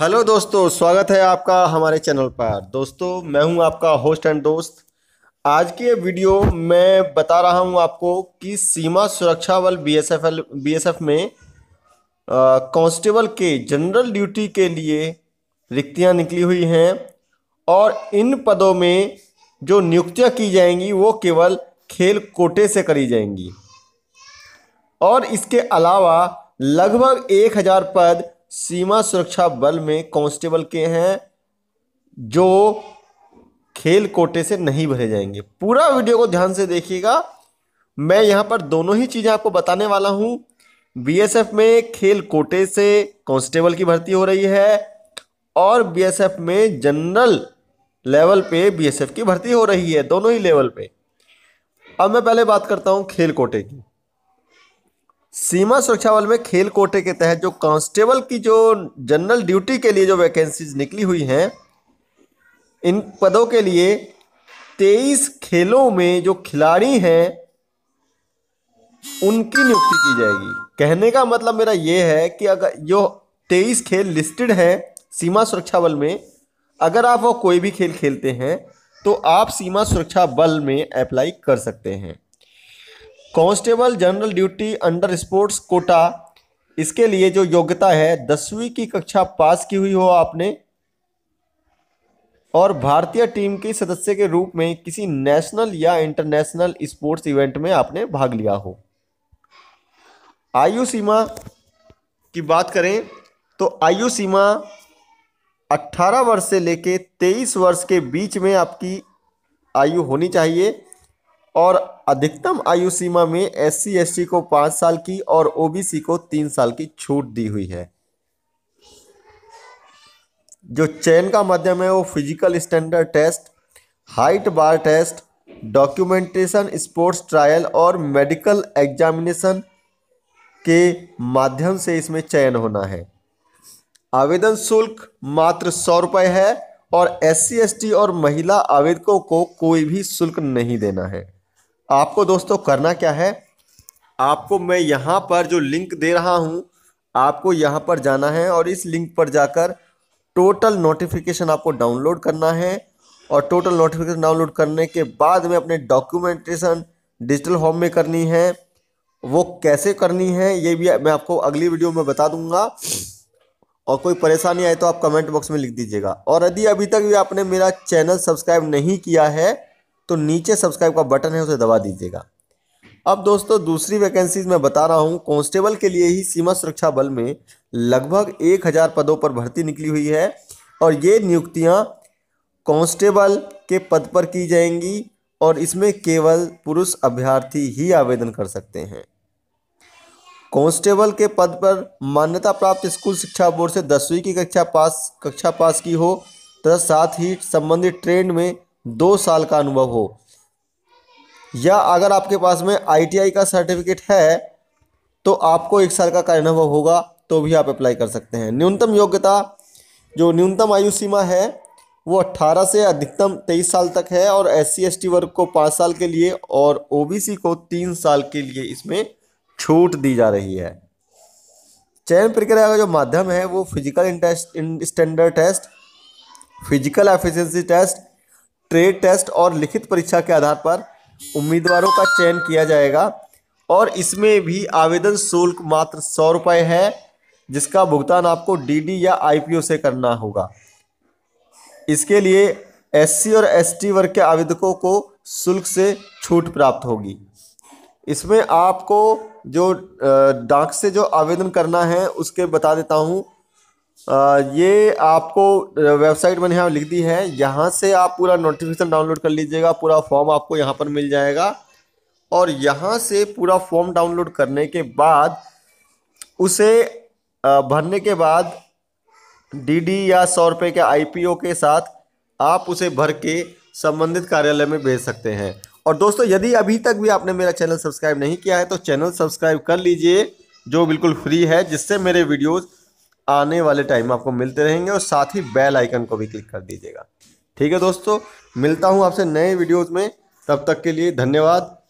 hello दोस्तों स्वागत है आपका हमारे चैनल पर दोस्तों मैं हूं आपका होस्ट एंड दोस्त आज ये वीडियो मैं बता रहा हूं आपको कि सीमा सुरक्षा बल बीएसएफएल बीएसएफ में कांस्टेबल के जनरल ड्यूटी के लिए रिक्तियां निकली हुई हैं और इन पदों में जो नियुक्तियां की जाएंगी वो केवल खेल कोटे से करी जाएंगी और इसके अलावा लगभग एक हज़ार पद सीमा सुरक्षा बल में कांस्टेबल के हैं जो खेल कोटे से नहीं भरे जाएंगे पूरा वीडियो को ध्यान से देखिएगा मैं यहाँ पर दोनों ही चीज़ें आपको बताने वाला हूँ बीएसएफ में खेल कोटे से कांस्टेबल की भर्ती हो रही है और बीएसएफ में जनरल लेवल पे बीएसएफ की भर्ती हो रही है दोनों ही लेवल पे अब मैं पहले बात करता हूँ खेल कोटे की सीमा सुरक्षा बल में खेल कोटे के तहत जो कांस्टेबल की जो जनरल ड्यूटी के लिए जो वैकेंसीज निकली हुई हैं इन पदों के लिए तेईस खेलों में जो खिलाड़ी हैं उनकी नियुक्ति की जाएगी कहने का मतलब मेरा ये है कि अगर जो तेईस खेल लिस्टेड है सीमा सुरक्षा बल में अगर आप वो कोई भी खेल खेलते हैं तो आप सीमा सुरक्षा बल में अप्लाई कर सकते हैं constable general duty under sports quota इसके लिए जो योग्यता है दसवीं की कक्षा पास की हुई हो आपने और भारतीय टीम के सदस्य के रूप में किसी नेशनल या इंटरनेशनल स्पोर्ट्स इवेंट में आपने भाग लिया हो आयु सीमा की बात करें तो आयु सीमा 18 वर्ष से लेके 23 वर्ष के बीच में आपकी आयु होनी चाहिए और अधिकतम आयु सीमा में एस सी को पांच साल की और ओबीसी को तीन साल की छूट दी हुई है जो चयन का माध्यम है वो physical standard test height bar test documentation sports trial और मेडिकल एग्जामिनेशन के माध्यम से इसमें चयन होना है आवेदन शुल्क मात्र सौ रुपये है और एस सी और महिला आवेदकों को कोई भी शुल्क नहीं देना है आपको दोस्तों करना क्या है आपको मैं यहाँ पर जो लिंक दे रहा हूँ आपको यहाँ पर जाना है और इस लिंक पर जाकर टोटल नोटिफिकेशन आपको डाउनलोड करना है और टोटल नोटिफिकेशन डाउनलोड करने के बाद में अपने डॉक्यूमेंटेशन डिजिटल होम में करनी है वो कैसे करनी है ये भी मैं आपको अगली वीडियो में बता दूंगा और कोई परेशानी आए तो आप कमेंट बॉक्स में लिख दीजिएगा और यदि अभी तक भी आपने मेरा चैनल सब्सक्राइब नहीं किया है तो नीचे सब्सक्राइब का बटन है उसे दबा दीजिएगा अब दोस्तों दूसरी वैकेंसीज में बता रहा हूँ कांस्टेबल के लिए ही सीमा सुरक्षा बल में लगभग एक हज़ार पदों पर भर्ती निकली हुई है और ये नियुक्तियाँ कांस्टेबल के पद पर की जाएंगी और इसमें केवल पुरुष अभ्यर्थी ही आवेदन कर सकते हैं कांस्टेबल के पद पर मान्यता प्राप्त स्कूल शिक्षा बोर्ड से दसवीं की कक्षा पास कक्षा पास की हो तथा साथ ही संबंधित ट्रेंड में दो साल का अनुभव हो या अगर आपके पास में आईटीआई का सर्टिफिकेट है तो आपको एक साल का कार्य अनुभव होगा तो भी आप अप्लाई कर सकते हैं न्यूनतम योग्यता जो न्यूनतम आयु सीमा है वो 18 से अधिकतम 23 साल तक है और एस सी वर्ग को पाँच साल के लिए और ओबीसी को तीन साल के लिए इसमें छूट दी जा रही है चयन प्रक्रिया का जो माध्यम है वो physical standard test physical efficiency test trade test और लिखित परीक्षा के आधार पर उम्मीदवारों का चयन किया जाएगा और इसमें भी आवेदन शुल्क मात्र सौ रुपये है जिसका भुगतान आपको डीडी या आईपीओ से करना होगा इसके लिए एससी और एसटी वर्ग के आवेदकों को शुल्क से छूट प्राप्त होगी इसमें आपको जो डाक से जो आवेदन करना है उसके बता देता हूँ ये आपको वेबसाइट मैंने यहाँ लिख दी है यहाँ से आप पूरा नोटिफिकेशन डाउनलोड कर लीजिएगा पूरा फॉर्म आपको यहाँ पर मिल जाएगा और यहाँ से पूरा फॉर्म डाउनलोड करने के बाद उसे भरने के बाद डीडी या सौ रुपये के आईपीओ के साथ आप उसे भर के संबंधित कार्यालय में भेज सकते हैं और दोस्तों यदि अभी तक भी आपने मेरा चैनल सब्सक्राइब नहीं किया है तो चैनल सब्सक्राइब कर लीजिए जो बिल्कुल फ्री है जिससे मेरे वीडियोज़ आने वाले टाइम में आपको मिलते रहेंगे और साथ ही बेल आइकन को भी क्लिक कर दीजिएगा ठीक है दोस्तों मिलता हूँ आपसे नए वीडियोज़ में तब तक के लिए धन्यवाद